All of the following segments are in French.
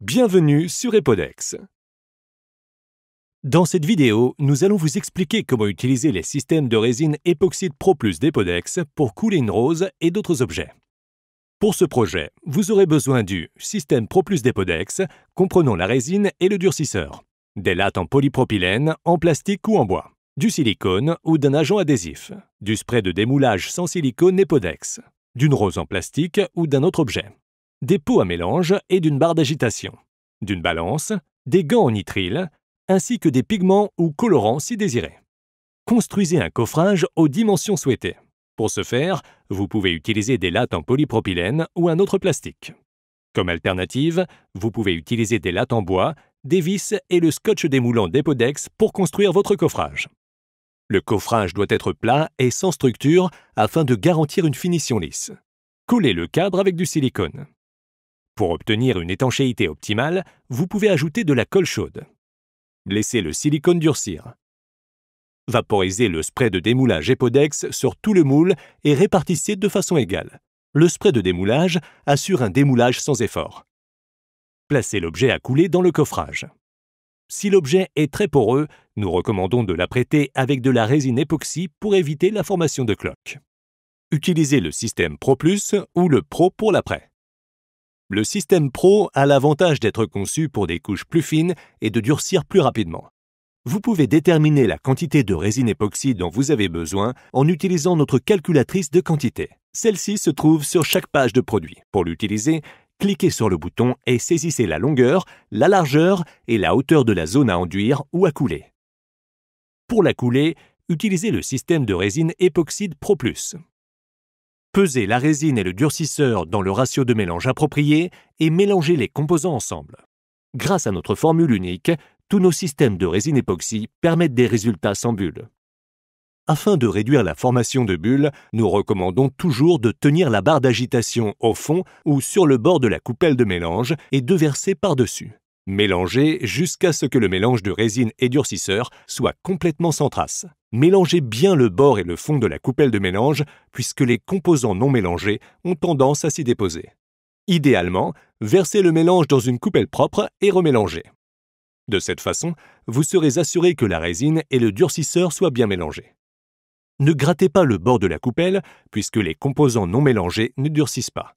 Bienvenue sur Epodex. Dans cette vidéo, nous allons vous expliquer comment utiliser les systèmes de résine époxyde Pro Plus d'Epodex pour couler une rose et d'autres objets. Pour ce projet, vous aurez besoin du système Pro Plus d'Epodex comprenant la résine et le durcisseur, des lattes en polypropylène, en plastique ou en bois, du silicone ou d'un agent adhésif, du spray de démoulage sans silicone Epodex, d'une rose en plastique ou d'un autre objet, des pots à mélange et d'une barre d'agitation, d'une balance, des gants en nitrile, ainsi que des pigments ou colorants si désirés. Construisez un coffrage aux dimensions souhaitées. Pour ce faire, vous pouvez utiliser des lattes en polypropylène ou un autre plastique. Comme alternative, vous pouvez utiliser des lattes en bois, des vis et le scotch démoulant d'Epodex pour construire votre coffrage. Le coffrage doit être plat et sans structure afin de garantir une finition lisse. Collez le cadre avec du silicone. Pour obtenir une étanchéité optimale, vous pouvez ajouter de la colle chaude. Laissez le silicone durcir. Vaporisez le spray de démoulage Epodex sur tout le moule et répartissez de façon égale. Le spray de démoulage assure un démoulage sans effort. Placez l'objet à couler dans le coffrage. Si l'objet est très poreux, nous recommandons de l'apprêter avec de la résine époxy pour éviter la formation de cloques. Utilisez le système Pro Plus ou le Pro pour l'après. Le système Pro a l'avantage d'être conçu pour des couches plus fines et de durcir plus rapidement. Vous pouvez déterminer la quantité de résine époxy dont vous avez besoin en utilisant notre calculatrice de quantité. Celle-ci se trouve sur chaque page de produit. Pour l'utiliser, cliquez sur le bouton et saisissez la longueur, la largeur et la hauteur de la zone à enduire ou à couler. Pour la couler, utilisez le système de résine époxyde Pro Plus. Peser la résine et le durcisseur dans le ratio de mélange approprié et mélanger les composants ensemble. Grâce à notre formule unique, tous nos systèmes de résine époxy permettent des résultats sans bulles. Afin de réduire la formation de bulles, nous recommandons toujours de tenir la barre d'agitation au fond ou sur le bord de la coupelle de mélange et de verser par-dessus. Mélangez jusqu'à ce que le mélange de résine et durcisseur soit complètement sans trace. Mélangez bien le bord et le fond de la coupelle de mélange puisque les composants non mélangés ont tendance à s'y déposer. Idéalement, versez le mélange dans une coupelle propre et remélangez. De cette façon, vous serez assuré que la résine et le durcisseur soient bien mélangés. Ne grattez pas le bord de la coupelle puisque les composants non mélangés ne durcissent pas.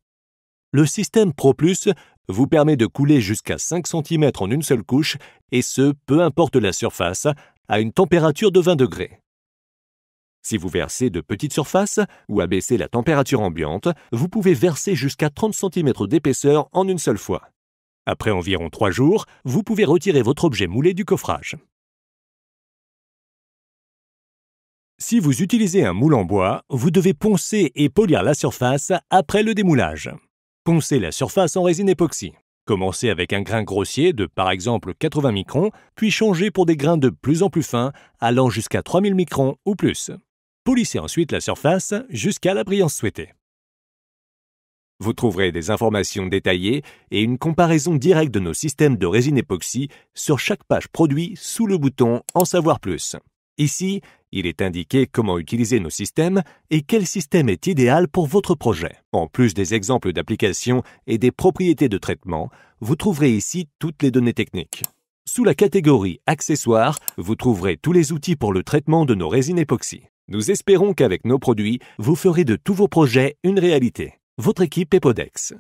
Le système ProPlus vous permet de couler jusqu'à 5 cm en une seule couche, et ce, peu importe la surface, à une température de 20 degrés. Si vous versez de petites surfaces ou abaissez la température ambiante, vous pouvez verser jusqu'à 30 cm d'épaisseur en une seule fois. Après environ 3 jours, vous pouvez retirer votre objet moulé du coffrage. Si vous utilisez un moule en bois, vous devez poncer et polir la surface après le démoulage. Poncez la surface en résine époxy. Commencez avec un grain grossier de par exemple 80 microns, puis changez pour des grains de plus en plus fins, allant jusqu'à 3000 microns ou plus. Polissez ensuite la surface jusqu'à la brillance souhaitée. Vous trouverez des informations détaillées et une comparaison directe de nos systèmes de résine époxy sur chaque page produit sous le bouton En savoir plus. Ici, il est indiqué comment utiliser nos systèmes et quel système est idéal pour votre projet. En plus des exemples d'applications et des propriétés de traitement, vous trouverez ici toutes les données techniques. Sous la catégorie Accessoires, vous trouverez tous les outils pour le traitement de nos résines époxy. Nous espérons qu'avec nos produits, vous ferez de tous vos projets une réalité. Votre équipe Epodex.